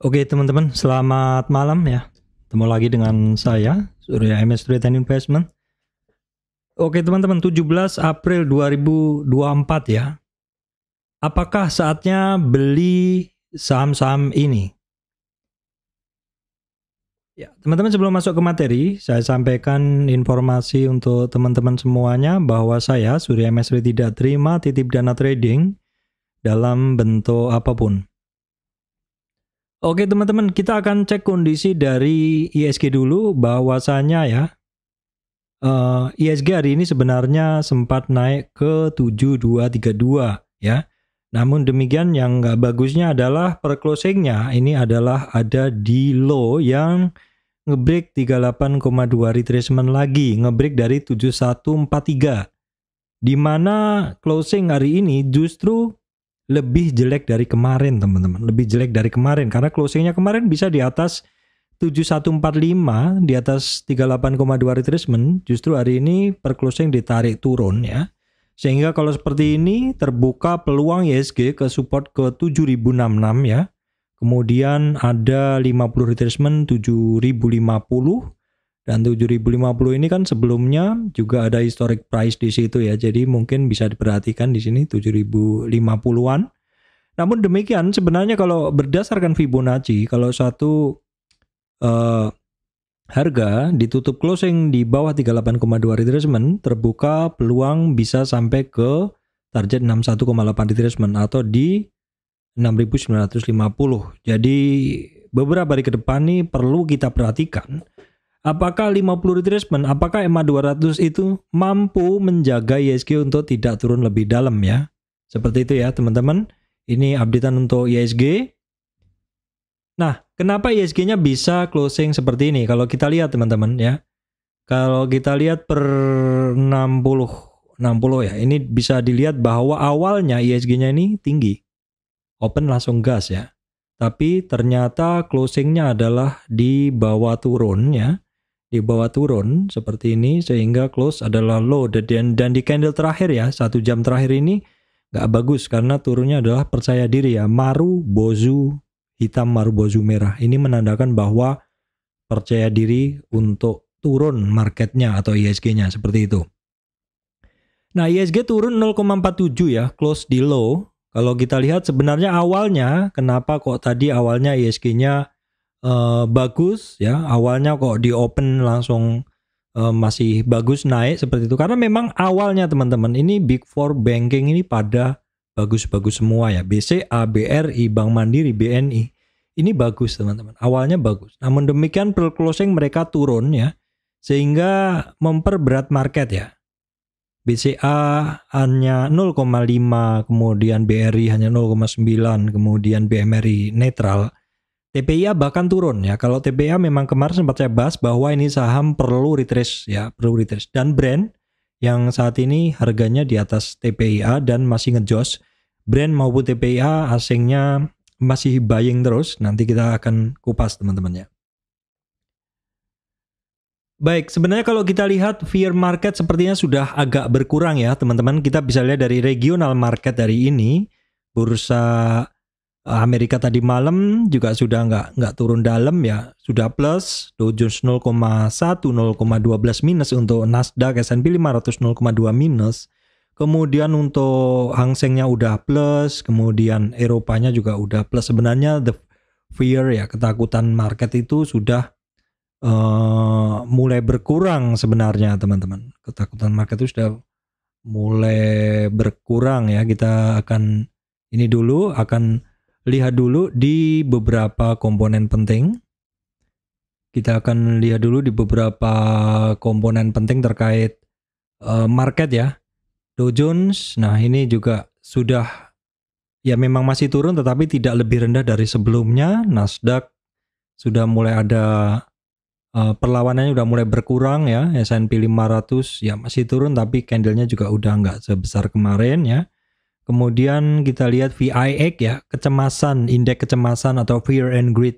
Oke teman-teman, selamat malam ya. Ketemu lagi dengan saya, Surya MS Trade and Investment. Oke teman-teman, 17 April 2024 ya. Apakah saatnya beli saham-saham ini? Ya, teman-teman sebelum masuk ke materi, saya sampaikan informasi untuk teman-teman semuanya bahwa saya, Surya MS Trade tidak terima titip dana trading dalam bentuk apapun. Oke teman-teman, kita akan cek kondisi dari ISG dulu bahwasanya ya. Uh, eh, ISG hari ini sebenarnya sempat naik ke 7232 ya. Namun demikian yang nggak bagusnya adalah per closingnya ini adalah ada di low yang ngebreak 38,2 retracement lagi, ngebreak dari 7143. Di mana closing hari ini justru lebih jelek dari kemarin teman-teman lebih jelek dari kemarin karena closingnya kemarin bisa di atas 7145 di atas 38,2 retracement justru hari ini per closing ditarik turun ya sehingga kalau seperti ini terbuka peluang ISG e ke support ke 7066 ya kemudian ada 50 retracement 7050 dan 7050 ini kan sebelumnya juga ada historic price di situ ya. Jadi mungkin bisa diperhatikan di sini 7050-an. Namun demikian sebenarnya kalau berdasarkan Fibonacci kalau satu uh, harga ditutup closing di bawah 38,2 retracement terbuka peluang bisa sampai ke target 61,8 retracement atau di 6950. Jadi beberapa hari ke depan nih perlu kita perhatikan Apakah 50 retracement, apakah EMA 200 itu mampu menjaga ISG e untuk tidak turun lebih dalam ya? Seperti itu ya teman-teman. Ini updatean untuk ISG. E nah, kenapa ISG-nya e bisa closing seperti ini? Kalau kita lihat teman-teman ya. Kalau kita lihat per 60 60 ya. Ini bisa dilihat bahwa awalnya ISG-nya ini tinggi. Open langsung gas ya. Tapi ternyata closingnya adalah di bawah turun ya dibawa turun seperti ini sehingga close adalah low dan, dan di candle terakhir ya satu jam terakhir ini nggak bagus karena turunnya adalah percaya diri ya maru bozu hitam maru bozu merah ini menandakan bahwa percaya diri untuk turun marketnya atau ISG-nya e seperti itu. Nah ISG e turun 0,47 ya close di low kalau kita lihat sebenarnya awalnya kenapa kok tadi awalnya ISG-nya e uh, bagus ya awalnya kok di open langsung uh, masih bagus naik seperti itu karena memang awalnya teman-teman ini big four banking ini pada bagus-bagus semua ya BCA, BRI, Bank Mandiri, BNI ini bagus teman-teman awalnya bagus namun demikian per closing mereka turun ya sehingga memperberat market ya BCA hanya 0,5 kemudian BRI hanya 0,9 kemudian BMRI netral TPIA bahkan turun ya. Kalau TPIA memang kemarin sempat saya bahas bahwa ini saham perlu retrace ya, perlu retrace. Dan brand yang saat ini harganya di atas TPIA dan masih ngejos. Brand maupun TPIA asingnya masih buying terus. Nanti kita akan kupas teman teman ya. Baik, sebenarnya kalau kita lihat fear market sepertinya sudah agak berkurang ya teman-teman. Kita bisa lihat dari regional market dari ini, bursa Eh, Amerika tadi malam juga sudah nggak nggak turun dalam ya sudah plus Dow Jones 0,1 0,12 minus untuk Nasdaq S&P 500 0,2 minus kemudian untuk Hang Sengnya udah plus kemudian Eropanya juga udah plus sebenarnya the fear ya ketakutan market itu sudah uh, mulai berkurang sebenarnya teman-teman ketakutan market itu sudah mulai berkurang ya kita akan ini dulu akan lihat dulu di beberapa komponen penting. Kita akan lihat dulu di beberapa komponen penting terkait uh, market ya. Dow Jones, nah ini juga sudah ya memang masih turun tetapi tidak lebih rendah dari sebelumnya. Nasdaq sudah mulai ada uh, perlawanannya sudah mulai berkurang ya. S&P 500 ya masih turun tapi candlenya juga udah nggak sebesar kemarin ya. Kemudian kita lihat VIX ya, kecemasan, indeks kecemasan atau fear and greed.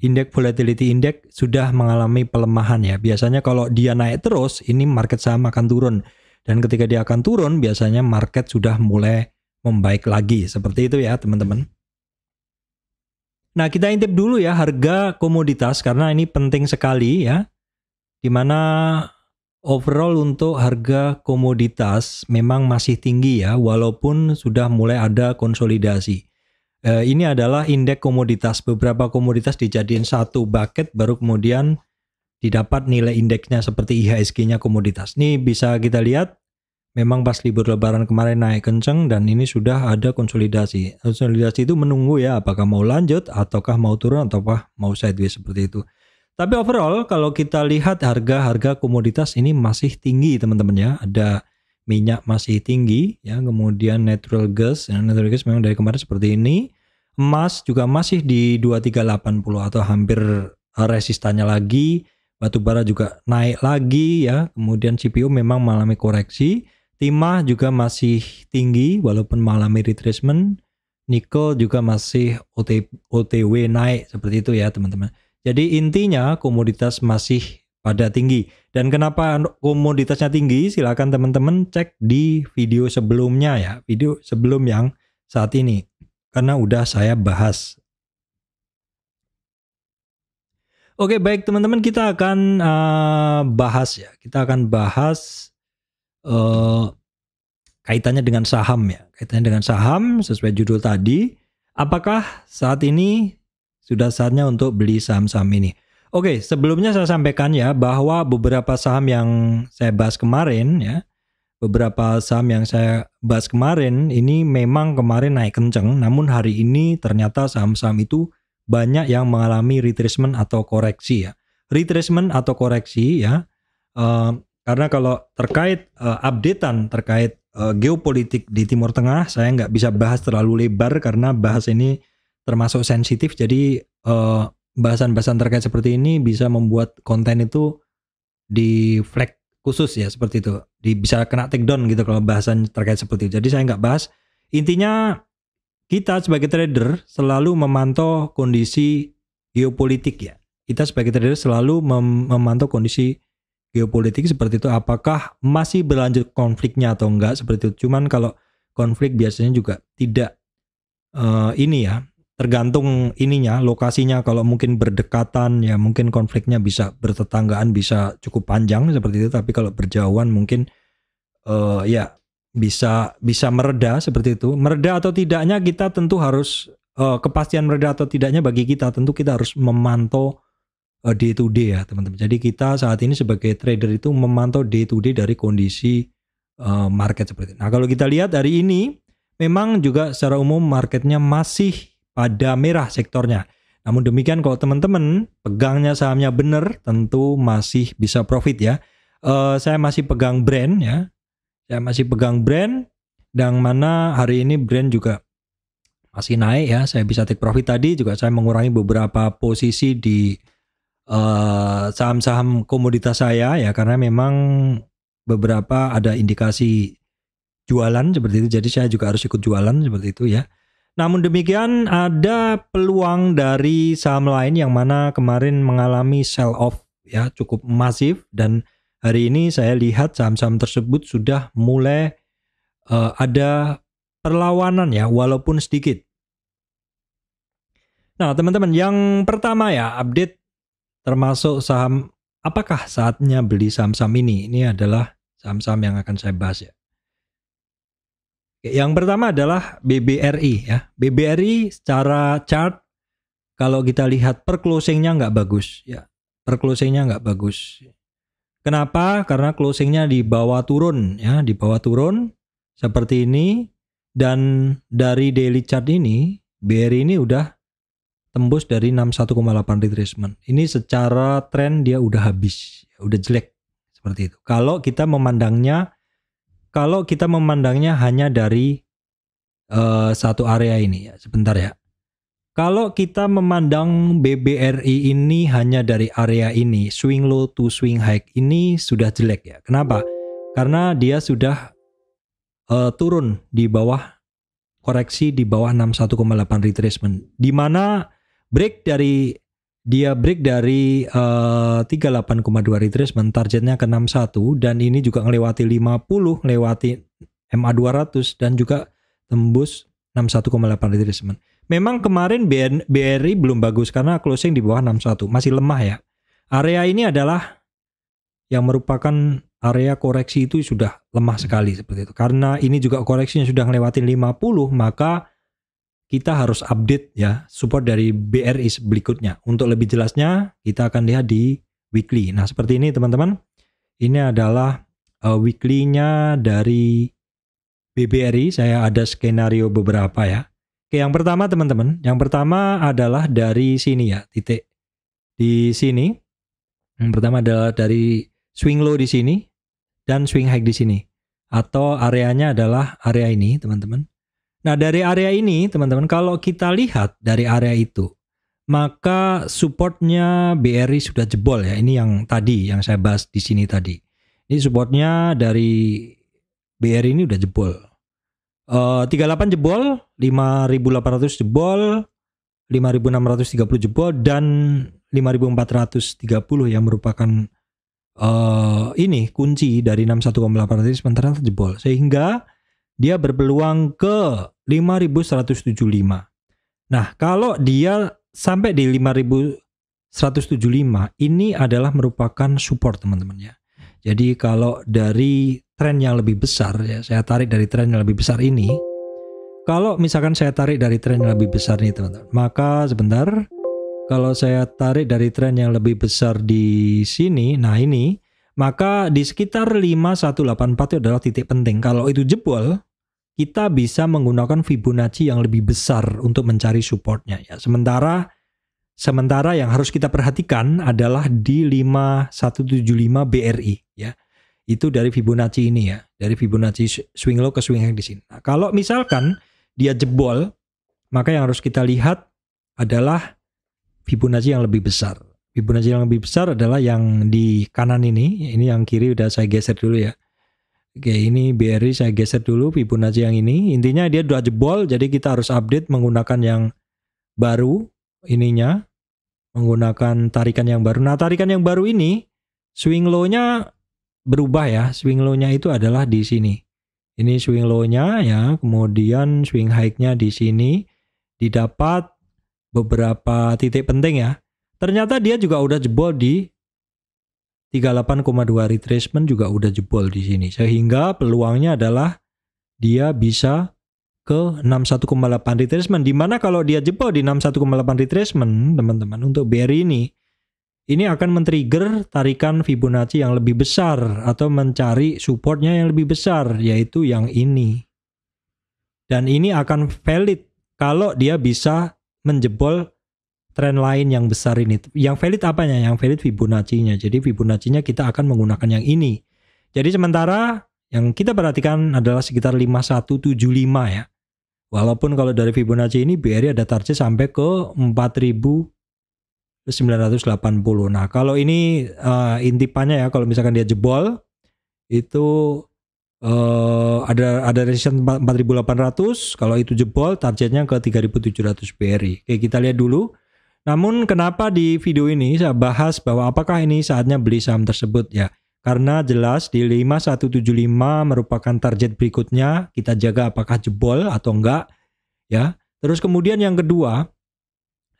Indeks volatility index sudah mengalami pelemahan ya. Biasanya kalau dia naik terus, ini market saham akan turun. Dan ketika dia akan turun, biasanya market sudah mulai membaik lagi. Seperti itu ya teman-teman. Nah, kita intip dulu ya harga komoditas karena ini penting sekali ya. Di Overall untuk harga komoditas memang masih tinggi ya, walaupun sudah mulai ada konsolidasi. Eh, ini adalah indeks komoditas. Beberapa komoditas dijadiin satu bucket, baru kemudian didapat nilai indeksnya seperti IHSG-nya komoditas. Ini bisa kita lihat, memang pas libur lebaran kemarin naik kenceng dan ini sudah ada konsolidasi. Konsolidasi itu menunggu ya, apakah mau lanjut, ataukah mau turun, ataukah mau sideways seperti itu. Tapi overall kalau kita lihat harga-harga komoditas ini masih tinggi teman-teman ya. Ada minyak masih tinggi ya, kemudian natural gas, ya, natural gas memang dari kemarin seperti ini. Emas juga masih di 2380 atau hampir resistannya lagi. Batu bara juga naik lagi ya. Kemudian CPU memang mengalami koreksi. Timah juga masih tinggi walaupun mengalami retracement. Nikel juga masih OTW naik seperti itu ya teman-teman. Jadi intinya komoditas masih pada tinggi. Dan kenapa komoditasnya tinggi? Silakan teman-teman cek di video sebelumnya ya, video sebelum yang saat ini. Karena udah saya bahas. Oke, baik teman-teman kita akan uh, bahas ya. Kita akan bahas uh, kaitannya dengan saham ya. Kaitannya dengan saham sesuai judul tadi. Apakah saat ini sudah saatnya untuk beli saham-saham ini. Oke, sebelumnya saya sampaikan ya bahwa beberapa saham yang saya bahas kemarin ya, beberapa saham yang saya bahas kemarin ini memang kemarin naik kenceng, namun hari ini ternyata saham-saham itu banyak yang mengalami retracement atau koreksi ya. Retracement atau koreksi ya, uh, karena kalau terkait uh, updatean terkait uh, geopolitik di Timur Tengah, saya nggak bisa bahas terlalu lebar karena bahas ini termasuk sensitif jadi eh, bahasan-bahasan uh, terkait seperti ini bisa membuat konten itu di flag khusus ya seperti itu di bisa kena take down gitu kalau bahasan terkait seperti itu jadi saya nggak bahas intinya kita sebagai trader selalu memantau kondisi geopolitik ya kita sebagai trader selalu mem memantau kondisi geopolitik seperti itu apakah masih berlanjut konfliknya atau enggak seperti itu cuman kalau konflik biasanya juga tidak uh, ini ya tergantung ininya lokasinya kalau mungkin berdekatan ya mungkin konfliknya bisa bertetanggaan bisa cukup panjang seperti itu tapi kalau berjauhan mungkin uh, ya bisa bisa mereda seperti itu mereda atau tidaknya kita tentu harus uh, kepastian mereda atau tidaknya bagi kita tentu kita harus memantau uh, eh, day to day ya teman-teman jadi kita saat ini sebagai trader itu memantau day to day dari kondisi uh, market seperti itu nah kalau kita lihat hari ini memang juga secara umum marketnya masih pada merah sektornya. Namun demikian kalau teman-teman pegangnya sahamnya benar tentu masih bisa profit ya. Uh, saya masih pegang brand ya. Saya masih pegang brand dan mana hari ini brand juga masih naik ya. Saya bisa take profit tadi juga saya mengurangi beberapa posisi di eh, saham-saham uh, saham -saham komoditas saya ya karena memang beberapa ada indikasi jualan seperti itu. Jadi saya juga harus ikut jualan seperti itu ya. Namun demikian ada peluang dari saham lain yang mana kemarin mengalami sell off ya cukup masif dan hari ini saya lihat saham-saham tersebut sudah mulai uh, ada perlawanan ya walaupun sedikit. Nah, teman-teman, yang pertama ya update termasuk saham apakah saatnya beli saham-saham ini? Ini adalah saham-saham yang akan saya bahas ya. Yang pertama adalah BBRI ya. BBRI secara chart kalau kita lihat per closingnya nggak bagus ya. Per closingnya nggak bagus. Kenapa? Karena closingnya di bawah turun ya, di bawah turun seperti ini dan dari daily chart ini BRI ini udah tembus dari 61,8 retracement. Ini secara trend dia udah habis, ya, udah jelek seperti itu. Kalau kita memandangnya kalau kita memandangnya hanya dari uh, satu area ini ya, sebentar ya. Kalau kita memandang BBRI ini hanya dari area ini, swing low to swing high ini sudah jelek ya. Kenapa? Karena dia sudah uh, turun di bawah koreksi di bawah 61,8 retracement. Di mana break dari dia break dari uh, 38,2 retracement targetnya ke 61 dan ini juga ngelewati 50, ngelewati MA 200 dan juga tembus 61,8 retracement. Memang kemarin BRI belum bagus karena closing di bawah 61, masih lemah ya. Area ini adalah yang merupakan area koreksi itu sudah lemah sekali seperti itu. Karena ini juga koreksinya sudah melewati 50, maka kita harus update ya support dari BRI berikutnya. Untuk lebih jelasnya kita akan lihat di weekly. Nah seperti ini teman-teman, ini adalah uh, weekly-nya dari BBRI. Saya ada skenario beberapa ya. Oke yang pertama teman-teman, yang pertama adalah dari sini ya titik di sini. Yang pertama adalah dari swing low di sini dan swing high di sini. Atau areanya adalah area ini teman-teman Nah, dari area ini, teman-teman, kalau kita lihat dari area itu, maka supportnya BRI sudah jebol ya. Ini yang tadi yang saya bahas di sini tadi. Ini supportnya dari BRI ini udah jebol. Eh, uh, 38 jebol, 5800 jebol, 5630 jebol dan 5430 yang merupakan uh, ini kunci dari 61,8 sementara jebol. Sehingga dia berpeluang ke 5175. Nah, kalau dia sampai di 5175, ini adalah merupakan support teman-teman ya. Jadi kalau dari tren yang lebih besar ya, saya tarik dari tren yang lebih besar ini. Kalau misalkan saya tarik dari tren yang lebih besar nih teman-teman, maka sebentar kalau saya tarik dari tren yang lebih besar di sini, nah ini, maka di sekitar 5184 itu adalah titik penting. Kalau itu jebol, kita bisa menggunakan Fibonacci yang lebih besar untuk mencari supportnya ya. Sementara sementara yang harus kita perhatikan adalah di 5175 BRI ya. Itu dari Fibonacci ini ya, dari Fibonacci swing low ke swing high di sini. Nah, kalau misalkan dia jebol, maka yang harus kita lihat adalah Fibonacci yang lebih besar. Fibonacci yang lebih besar adalah yang di kanan ini, ini yang kiri udah saya geser dulu ya. Oke, ini BRI saya geser dulu Fibonacci yang ini. Intinya dia dua jebol, jadi kita harus update menggunakan yang baru ininya, menggunakan tarikan yang baru. Nah, tarikan yang baru ini swing low-nya berubah ya. Swing low-nya itu adalah di sini. Ini swing low-nya ya, kemudian swing high-nya di sini didapat beberapa titik penting ya. Ternyata dia juga udah jebol di 38,2 retracement juga udah jebol di sini. Sehingga peluangnya adalah dia bisa ke 61,8 retracement. Dimana kalau dia jebol di 61,8 retracement, teman-teman, untuk BRI ini, ini akan men-trigger tarikan Fibonacci yang lebih besar atau mencari supportnya yang lebih besar, yaitu yang ini. Dan ini akan valid kalau dia bisa menjebol tren lain yang besar ini. Yang valid apanya? Yang valid Fibonacci-nya. Jadi Fibonacci-nya kita akan menggunakan yang ini. Jadi sementara yang kita perhatikan adalah sekitar 5175 ya. Walaupun kalau dari Fibonacci ini BRI ada target sampai ke 4980. Nah, kalau ini uh, intipannya ya kalau misalkan dia jebol itu uh, ada ada resistance 4800 kalau itu jebol targetnya ke 3700 BRI. Oke, kita lihat dulu namun kenapa di video ini saya bahas bahwa apakah ini saatnya beli saham tersebut ya? Karena jelas di 5175 merupakan target berikutnya, kita jaga apakah jebol atau enggak ya. Terus kemudian yang kedua,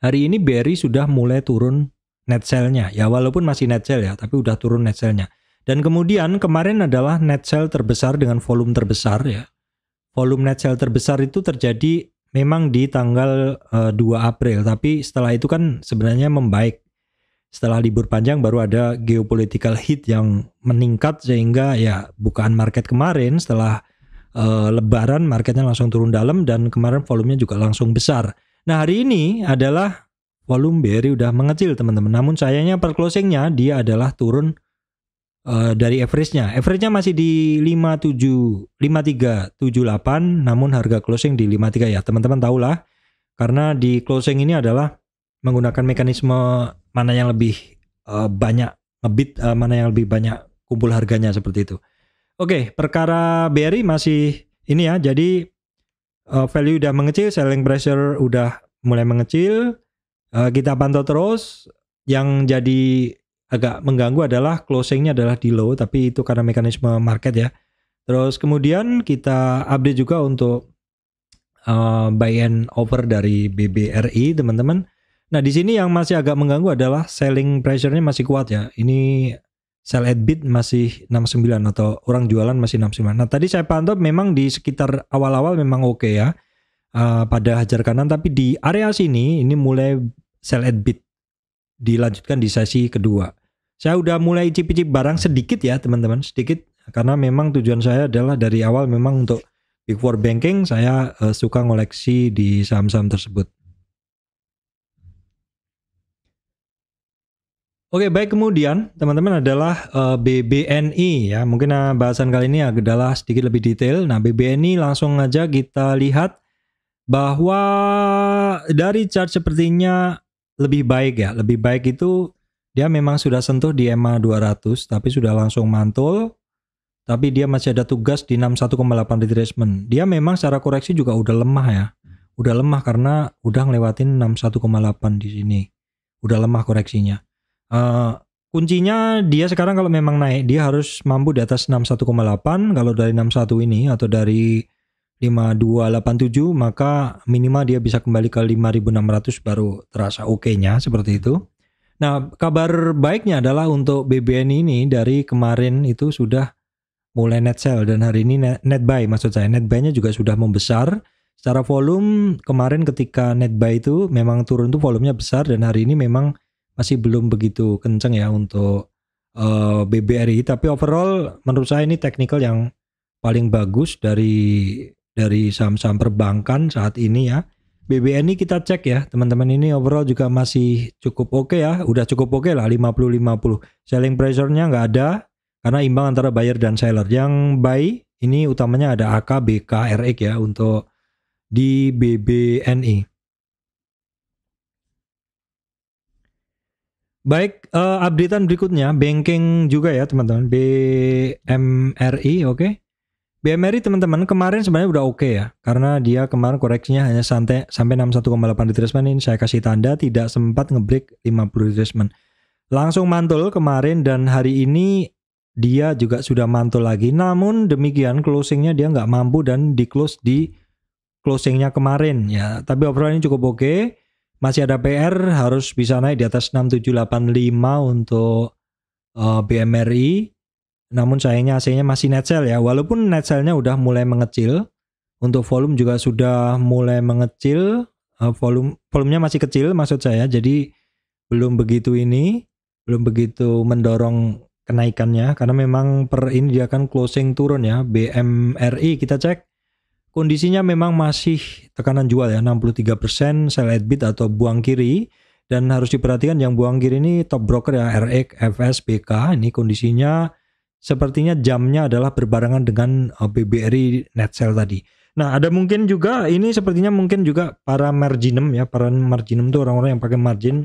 hari ini Berry sudah mulai turun net sell-nya ya walaupun masih net sell ya, tapi udah turun net sell-nya. Dan kemudian kemarin adalah net sell terbesar dengan volume terbesar ya. Volume net sell terbesar itu terjadi memang di tanggal uh, eh, 2 April, tapi setelah itu kan sebenarnya membaik. Setelah libur panjang baru ada geopolitical hit yang meningkat sehingga ya bukaan market kemarin setelah uh, lebaran marketnya langsung turun dalam dan kemarin volumenya juga langsung besar. Nah, hari ini adalah volume BRI udah mengecil teman-teman. Namun sayangnya per closingnya dia adalah turun Eh, dari average-nya. Average-nya masih di 57 5378 namun harga closing di 53 ya. Teman-teman lah, karena di closing ini adalah menggunakan mekanisme mana yang lebih uh, banyak ngebit uh, mana yang lebih banyak kumpul harganya seperti itu. Oke, okay, perkara BRI masih ini ya. Jadi uh, value udah mengecil, selling pressure udah mulai mengecil. Uh, kita pantau terus yang jadi agak mengganggu adalah closingnya adalah di low tapi itu karena mekanisme market ya terus kemudian kita update juga untuk uh, buy and over dari BBRI teman-teman nah di sini yang masih agak mengganggu adalah selling pressure-nya masih kuat ya ini sell at bid masih 69 atau orang jualan masih 69 nah tadi saya pantau memang di sekitar awal-awal memang oke okay ya uh, pada hajar kanan tapi di area sini ini mulai sell at bid dilanjutkan di sesi kedua. Saya udah mulai cicip-cicip barang sedikit ya teman-teman, sedikit karena memang tujuan saya adalah dari awal memang untuk Big Four Banking saya uh, suka ngoleksi di saham-saham tersebut. Oke, baik kemudian teman-teman adalah uh, eh, BBNI ya. Mungkin uh, bahasan kali ini adalah sedikit lebih detail. Nah, BBNI langsung aja kita lihat bahwa dari chart sepertinya lebih baik ya. Lebih baik itu dia memang sudah sentuh di EMA 200 tapi sudah langsung mantul. Tapi dia masih ada tugas di 61,8 retracement. Dia memang secara koreksi juga udah lemah ya. Udah lemah karena udah ngelewatin 61,8 di sini. Udah lemah koreksinya. Uh, kuncinya dia sekarang kalau memang naik dia harus mampu di atas 61,8 kalau dari 61 ini atau dari 5287 maka minimal dia bisa kembali ke 5600 baru terasa oke-nya seperti itu. Nah, kabar baiknya adalah untuk BBN ini dari kemarin itu sudah mulai net sell dan hari ini net, net buy maksud saya net buy-nya juga sudah membesar. Secara volume kemarin ketika net buy itu memang turun tuh volumenya besar dan hari ini memang masih belum begitu kenceng ya untuk uh, eh, BBRI tapi overall menurut saya ini technical yang paling bagus dari dari saham-saham perbankan saat ini ya BBN ini kita cek ya teman-teman ini overall juga masih cukup oke okay ya udah cukup oke okay lah 50-50 selling pressure-nya nggak ada karena imbang antara buyer dan seller yang buy ini utamanya ada AK, BK, RX ya untuk di BBNI Baik, uh, updatean berikutnya banking juga ya teman-teman BMRI, oke. Okay? BMRI teman-teman kemarin sebenarnya udah oke okay ya karena dia kemarin koreksinya hanya santai sampai 61,8 retracement ini saya kasih tanda tidak sempat ngebreak 50 retracement. Langsung mantul kemarin dan hari ini dia juga sudah mantul lagi namun demikian closingnya dia nggak mampu dan di close di closingnya kemarin ya tapi overall ini cukup oke okay. masih ada PR harus bisa naik di atas 6785 untuk uh, eh, BMRI namun sayangnya AC-nya masih net sale ya. Walaupun net sale-nya udah mulai mengecil, untuk volume juga sudah mulai mengecil, eh, volume volumenya masih kecil maksud saya. Jadi belum begitu ini, belum begitu mendorong kenaikannya karena memang per ini dia akan closing turun ya. BMRI kita cek kondisinya memang masih tekanan jual ya 63% sell at bid atau buang kiri dan harus diperhatikan yang buang kiri ini top broker ya RX, FS, BK ini kondisinya sepertinya jamnya adalah berbarengan dengan eh, BBRI net sale tadi. Nah, ada mungkin juga ini sepertinya mungkin juga para marginum ya, para marginum tuh orang-orang yang pakai margin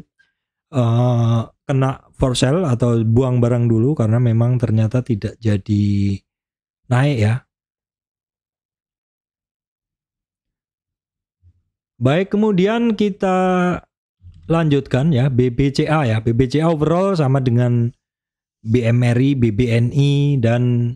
uh, kena for sale atau buang barang dulu karena memang ternyata tidak jadi naik ya. Baik, kemudian kita lanjutkan ya BBCA ya. BBCA overall sama dengan BMRI, BBNI dan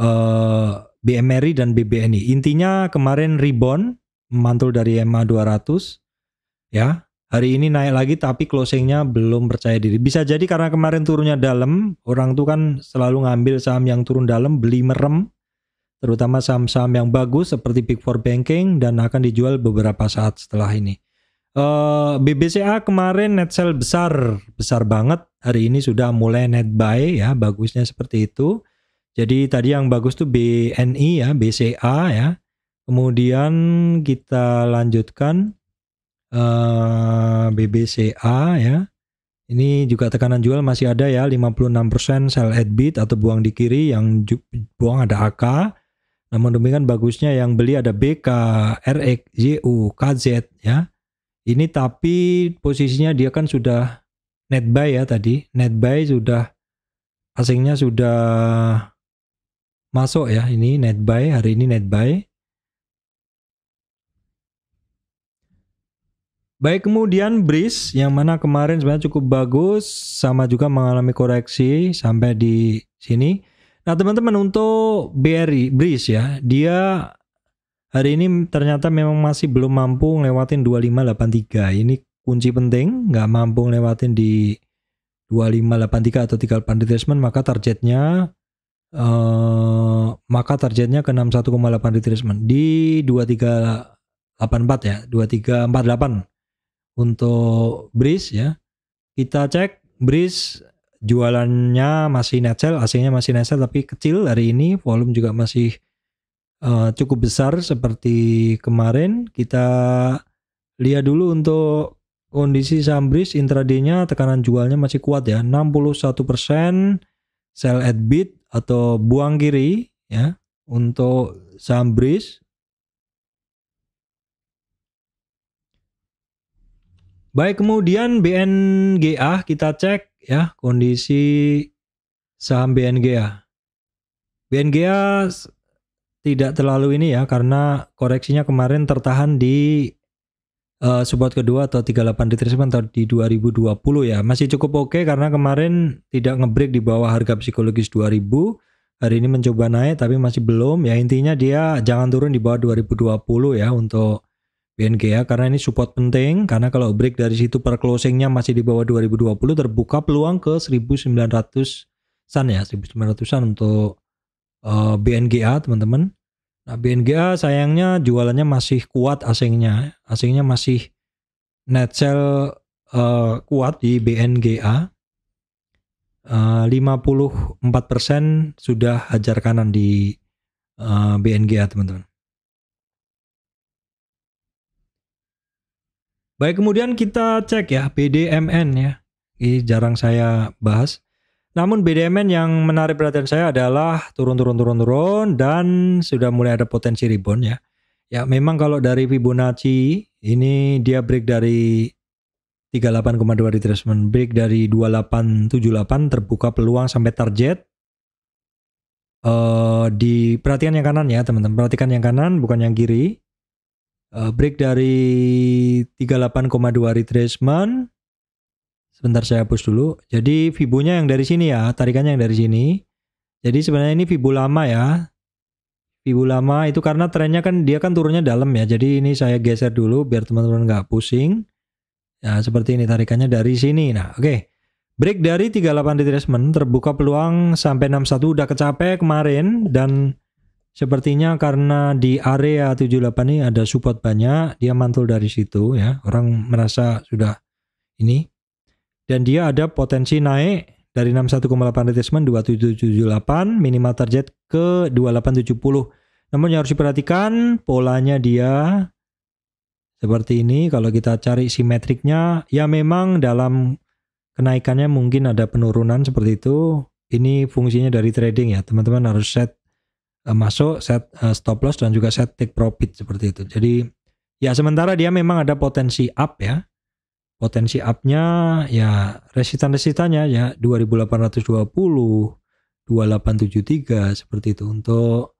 uh, eh, BMRI dan BBNI. Intinya kemarin rebound mantul dari MA 200 ya. Hari ini naik lagi tapi closingnya belum percaya diri. Bisa jadi karena kemarin turunnya dalam, orang tuh kan selalu ngambil saham yang turun dalam, beli merem, terutama saham-saham yang bagus seperti Big Four Banking dan akan dijual beberapa saat setelah ini. Uh, eh, BBCA kemarin net sell besar, besar banget. Hari ini sudah mulai net buy ya, bagusnya seperti itu. Jadi tadi yang bagus tuh BNI ya, BCA ya. Kemudian kita lanjutkan uh, eh, BBCA ya. Ini juga tekanan jual masih ada ya, 56% sell at bid atau buang di kiri, yang buang ada AK. Namun demikian bagusnya yang beli ada BK, RX, JU, KZ ya ini tapi posisinya dia kan sudah net buy ya tadi. Net buy sudah asingnya sudah masuk ya. Ini net buy hari ini net buy. Baik kemudian Breeze yang mana kemarin sebenarnya cukup bagus sama juga mengalami koreksi sampai di sini. Nah teman-teman untuk BRI Breeze ya dia Hari ini ternyata memang masih belum mampu ngelewatin 2583. Ini kunci penting, nggak mampu ngelewatin di 2583 atau 38 retracement maka targetnya uh, maka targetnya ke 61,8 retracement di 2384 ya, 2348 untuk Breeze ya. Kita cek Breeze jualannya masih net sale, aslinya masih net sale tapi kecil hari ini, volume juga masih Eh, cukup besar seperti kemarin kita lihat dulu untuk kondisi Sambris intraday-nya tekanan jualnya masih kuat ya 61% sell at bid atau buang kiri ya untuk Sambris Baik kemudian BNGA kita cek ya kondisi saham BNGA. BNGA tidak terlalu ini ya karena koreksinya kemarin tertahan di uh, eh, support kedua atau 38 retracement atau di 2020 ya. Masih cukup oke okay karena kemarin tidak ngebreak di bawah harga psikologis 2000. Hari ini mencoba naik tapi masih belum. Ya intinya dia jangan turun di bawah 2020 ya untuk BNG ya karena ini support penting karena kalau break dari situ per closingnya masih di bawah 2020 terbuka peluang ke 1900-an ya 1900-an untuk Eh, BNGA teman-teman. Nah BNGA sayangnya jualannya masih kuat asingnya, asingnya masih net sell uh, kuat di BNGA. Uh, 54% sudah hajar kanan di uh, eh, BNGA teman-teman. Baik kemudian kita cek ya BDMN ya. Ini jarang saya bahas. Namun BDMN yang menarik perhatian saya adalah turun-turun-turun-turun dan sudah mulai ada potensi rebound ya. Ya memang kalau dari Fibonacci ini dia break dari 38,2 retracement, break dari 2878 terbuka peluang sampai target. Uh, di perhatian yang kanan ya teman-teman, perhatikan yang kanan bukan yang kiri. Uh, break dari 38,2 retracement, Sebentar saya hapus dulu. Jadi fibunya yang dari sini ya, tarikannya yang dari sini. Jadi sebenarnya ini fibu lama ya. Fibu lama itu karena trennya kan dia kan turunnya dalam ya. Jadi ini saya geser dulu biar teman-teman nggak pusing. Nah, seperti ini tarikannya dari sini. Nah, oke. Okay. Break dari 38 retracement terbuka peluang sampai 61 udah kecapek kemarin dan sepertinya karena di area 78 ini ada support banyak, dia mantul dari situ ya. Orang merasa sudah ini dan dia ada potensi naik dari 61,8 retracement 2778 minimal target ke 2870. Namun yang harus diperhatikan polanya dia seperti ini kalau kita cari simetriknya ya memang dalam kenaikannya mungkin ada penurunan seperti itu. Ini fungsinya dari trading ya. Teman-teman harus set uh, masuk, set uh, stop loss dan juga set take profit seperti itu. Jadi ya sementara dia memang ada potensi up ya potensi up-nya ya resistan resitannya ya 2820, 2873 seperti itu. Untuk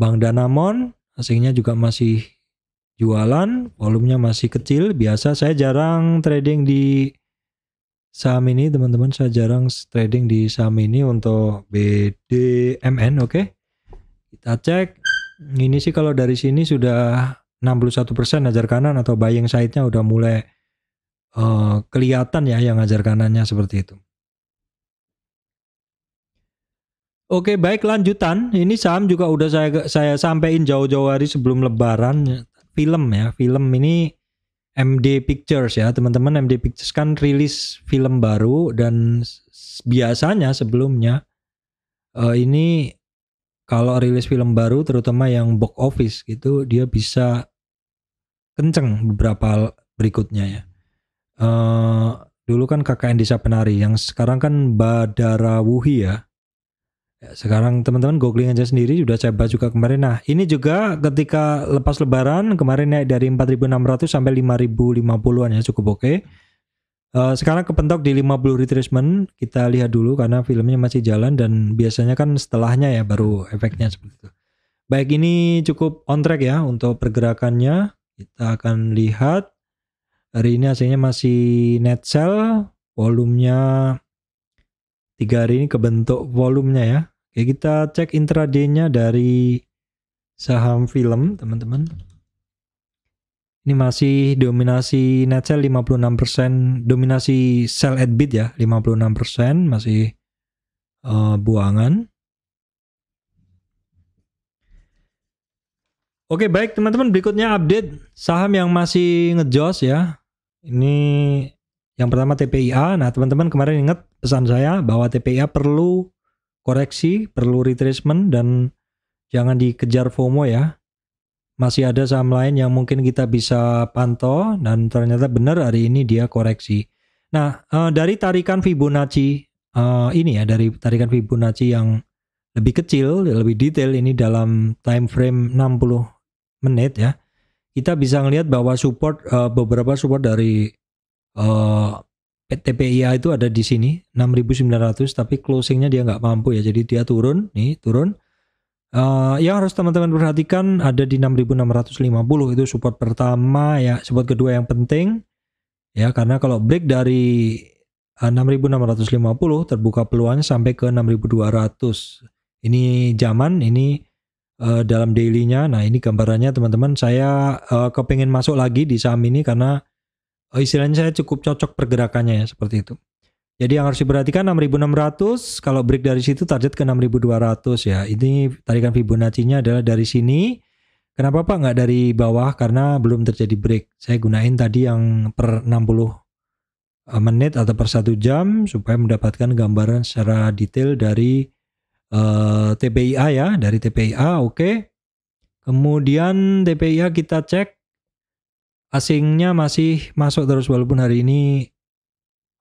Bank Danamon asingnya juga masih jualan, volumenya masih kecil. Biasa saya jarang trading di saham ini, teman-teman. Saya jarang trading di saham ini untuk BDMN, oke. Okay? Kita cek. Ini sih kalau dari sini sudah 61% ajar kanan atau buying side-nya udah mulai uh, kelihatan ya yang ngajar kanannya seperti itu. Oke baik lanjutan. Ini saham juga udah saya saya sampaikan jauh-jauh hari sebelum Lebaran. Film ya, film ini MD Pictures ya teman-teman. MD Pictures kan rilis film baru dan biasanya sebelumnya uh, ini kalau rilis film baru terutama yang box office gitu dia bisa kenceng beberapa berikutnya ya uh, dulu kan KKN Desa Penari yang sekarang kan Badara Wuhi ya. ya. Sekarang teman-teman googling aja sendiri sudah saya bahas juga kemarin. Nah, ini juga ketika lepas lebaran kemarin naik dari 4.600 sampai 5.050-an ya cukup oke. Okay. Uh, eh, sekarang kepentok di 50 retracement. Kita lihat dulu karena filmnya masih jalan dan biasanya kan setelahnya ya baru efeknya seperti itu. Baik, ini cukup on track ya untuk pergerakannya. Kita akan lihat Hari ini hasilnya masih net sell, volumenya tiga hari ini kebentuk volumenya ya. Oke, kita cek intraday-nya dari saham film, teman-teman. Ini masih dominasi net sell 56%, dominasi sell at bid ya, 56% masih uh, buangan. Oke, baik teman-teman, berikutnya update saham yang masih ngejos ya. Ini yang pertama TPIA. Nah, teman-teman kemarin ingat pesan saya bahwa TPIA perlu koreksi, perlu retracement dan jangan dikejar FOMO ya. Masih ada saham lain yang mungkin kita bisa pantau dan ternyata benar hari ini dia koreksi. Nah, eh, dari tarikan Fibonacci eh, ini ya, dari tarikan Fibonacci yang lebih kecil, lebih detail ini dalam time frame 60 menit ya kita bisa ngelihat bahwa support uh, beberapa support dari uh, eh, TPIA itu ada di sini 6.900 tapi closingnya dia nggak mampu ya jadi dia turun nih turun uh, yang harus teman-teman perhatikan ada di 6.650 itu support pertama ya support kedua yang penting ya karena kalau break dari uh, 6.650 terbuka peluang sampai ke 6.200 ini zaman ini uh, dalam dailynya. Nah ini gambarannya teman-teman. Saya uh, kepingin masuk lagi di saham ini karena uh, istilahnya saya cukup cocok pergerakannya ya seperti itu. Jadi yang harus diperhatikan 6.600 kalau break dari situ target ke 6.200 ya. Ini tarikan Fibonacci-nya adalah dari sini. Kenapa Pak nggak dari bawah? Karena belum terjadi break. Saya gunain tadi yang per 60 menit atau per 1 jam supaya mendapatkan gambaran secara detail dari Eh, TPIA ya dari TPIA oke okay. kemudian TPIA kita cek asingnya masih masuk terus walaupun hari ini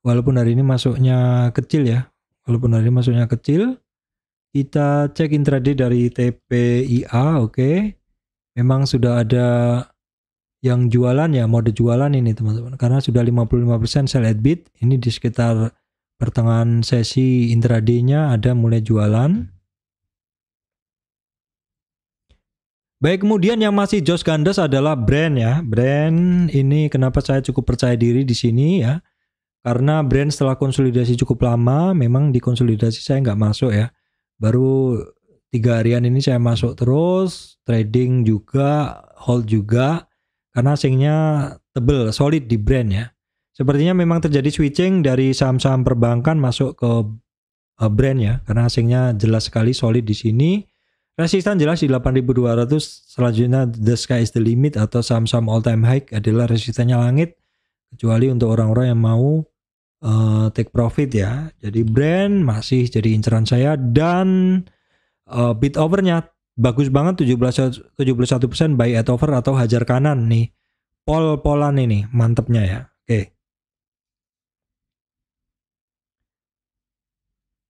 walaupun hari ini masuknya kecil ya walaupun hari ini masuknya kecil kita cek intraday dari TPIA oke okay. memang sudah ada yang jualan ya mode jualan ini teman-teman karena sudah 55% sell at bid ini di sekitar pertengahan sesi intraday-nya ada mulai jualan. Baik, kemudian yang masih jos Gandes adalah brand ya. Brand ini kenapa saya cukup percaya diri di sini ya. Karena brand setelah konsolidasi cukup lama, memang di konsolidasi saya nggak masuk ya. Baru tiga harian ini saya masuk terus, trading juga, hold juga. Karena asingnya tebel, solid di brand ya. Sepertinya memang terjadi switching dari saham-saham perbankan masuk ke eh, brand ya, karena asingnya jelas sekali solid di sini. Resistan jelas di 8.200, selanjutnya the sky is the limit atau saham-saham all time high adalah resistannya langit, kecuali untuk orang-orang yang mau uh, take profit ya. Jadi brand masih jadi inceran saya dan uh, bid overnya bagus banget 17 71% buy at over atau hajar kanan nih. Pol-polan ini mantepnya ya.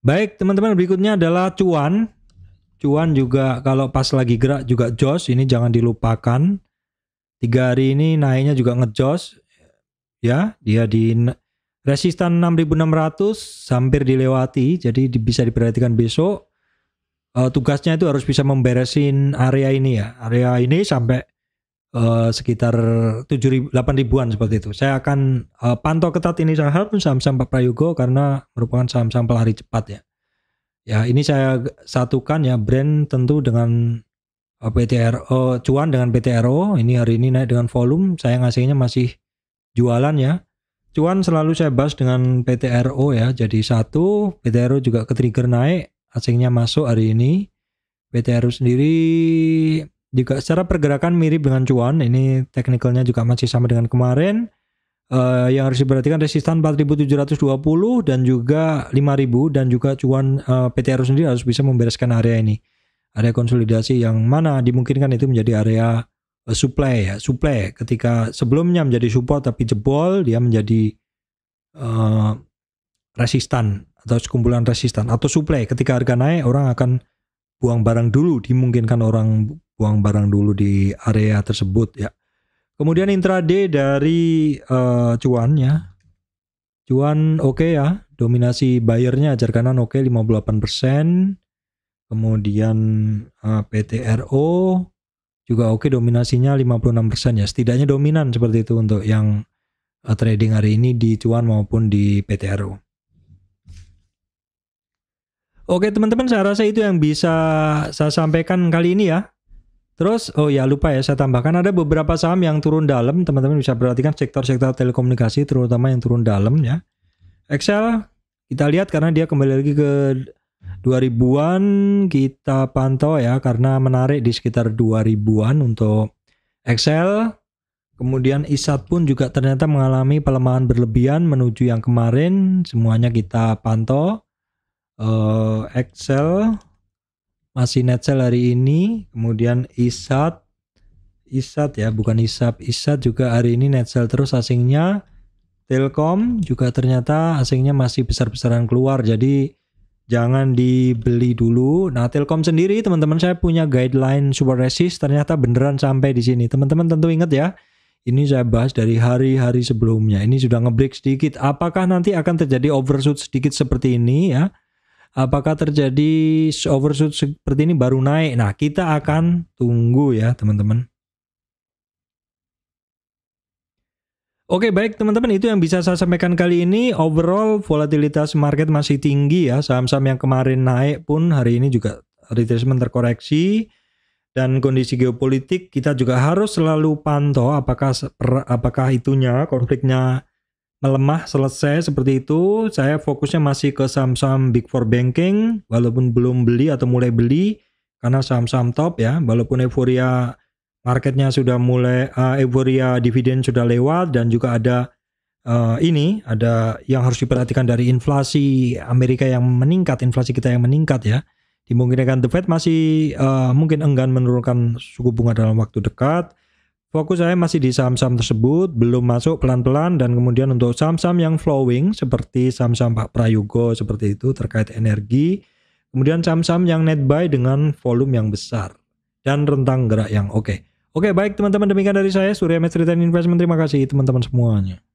Baik, teman-teman berikutnya adalah cuan. Cuan juga kalau pas lagi gerak juga jos, ini jangan dilupakan. Tiga hari ini naiknya juga ngejos. Ya, dia di resistan 6600 hampir dilewati, jadi bisa diperhatikan besok. Uh, tugasnya itu harus bisa memberesin area ini ya. Area ini sampai uh, sekitar tujuh ribu, delapan ribuan seperti itu. Saya akan uh, pantau ketat ini saham saham-saham Pak Prayogo karena merupakan saham-saham pelari cepat ya. Ya, ini saya satukan ya brand tentu dengan eh, PTRO cuan dengan PTRO. Ini hari ini naik dengan volume, saya ngasihnya masih jualan ya. Cuan selalu saya bahas dengan PTRO ya. Jadi satu, PTRO juga ke trigger naik, asingnya masuk hari ini. PTRO sendiri juga secara pergerakan mirip dengan cuan, ini teknikalnya juga masih sama dengan kemarin. Uh, yang harus diperhatikan resistan 4720 dan juga 5000 dan juga cuan uh, eh, PTRU sendiri harus bisa membereskan area ini. Area konsolidasi yang mana dimungkinkan itu menjadi area uh, supply ya, supply ketika sebelumnya menjadi support tapi jebol dia menjadi uh, resistan atau sekumpulan resistan atau supply ketika harga naik orang akan buang barang dulu dimungkinkan orang buang barang dulu di area tersebut ya. Kemudian intraday dari uh, eh, cuannya. Cuan oke okay ya, dominasi bayarnya ajar kanan oke okay, 58%. Kemudian uh, eh, PTRO juga oke okay, dominasinya 56% ya. Setidaknya dominan seperti itu untuk yang uh, trading hari ini di cuan maupun di PTRO. Oke teman-teman, saya rasa itu yang bisa saya sampaikan kali ini ya. Terus, oh ya lupa ya saya tambahkan ada beberapa saham yang turun dalam, teman-teman bisa perhatikan sektor-sektor telekomunikasi terutama yang turun dalam ya. Excel kita lihat karena dia kembali lagi ke 2000-an kita pantau ya karena menarik di sekitar 2000-an untuk Excel. Kemudian ISAT pun juga ternyata mengalami pelemahan berlebihan menuju yang kemarin, semuanya kita pantau. Uh, Excel masih net sell hari ini, kemudian Isat, Isat ya, bukan Isap, Isat juga hari ini net sell terus asingnya. Telkom juga ternyata asingnya masih besar-besaran keluar, jadi jangan dibeli dulu. Nah, Telkom sendiri teman-teman saya punya guideline super resist ternyata beneran sampai di sini. Teman-teman tentu ingat ya. Ini saya bahas dari hari-hari sebelumnya. Ini sudah ngebreak sedikit. Apakah nanti akan terjadi overshoot sedikit seperti ini ya? apakah terjadi overshoot seperti ini baru naik. Nah, kita akan tunggu ya, teman-teman. Oke, baik teman-teman, itu yang bisa saya sampaikan kali ini. Overall volatilitas market masih tinggi ya. Saham-saham yang kemarin naik pun hari ini juga retracement terkoreksi dan kondisi geopolitik kita juga harus selalu pantau apakah apakah itunya konfliknya melemah selesai seperti itu. Saya fokusnya masih ke saham-saham Big Four Banking walaupun belum beli atau mulai beli karena saham-saham top ya walaupun euforia marketnya sudah mulai uh, euforia dividen sudah lewat dan juga ada uh, ini ada yang harus diperhatikan dari inflasi Amerika yang meningkat, inflasi kita yang meningkat ya. Dimungkinkan The Fed masih uh, mungkin enggan menurunkan suku bunga dalam waktu dekat Fokus saya masih di saham-saham tersebut, belum masuk pelan-pelan dan kemudian untuk saham-saham yang flowing seperti saham-saham Pak Prayugo seperti itu terkait energi, kemudian saham-saham yang net buy dengan volume yang besar dan rentang gerak yang oke. Okay. Oke, okay, baik teman-teman demikian dari saya Surya dan Investment. Terima kasih teman-teman semuanya.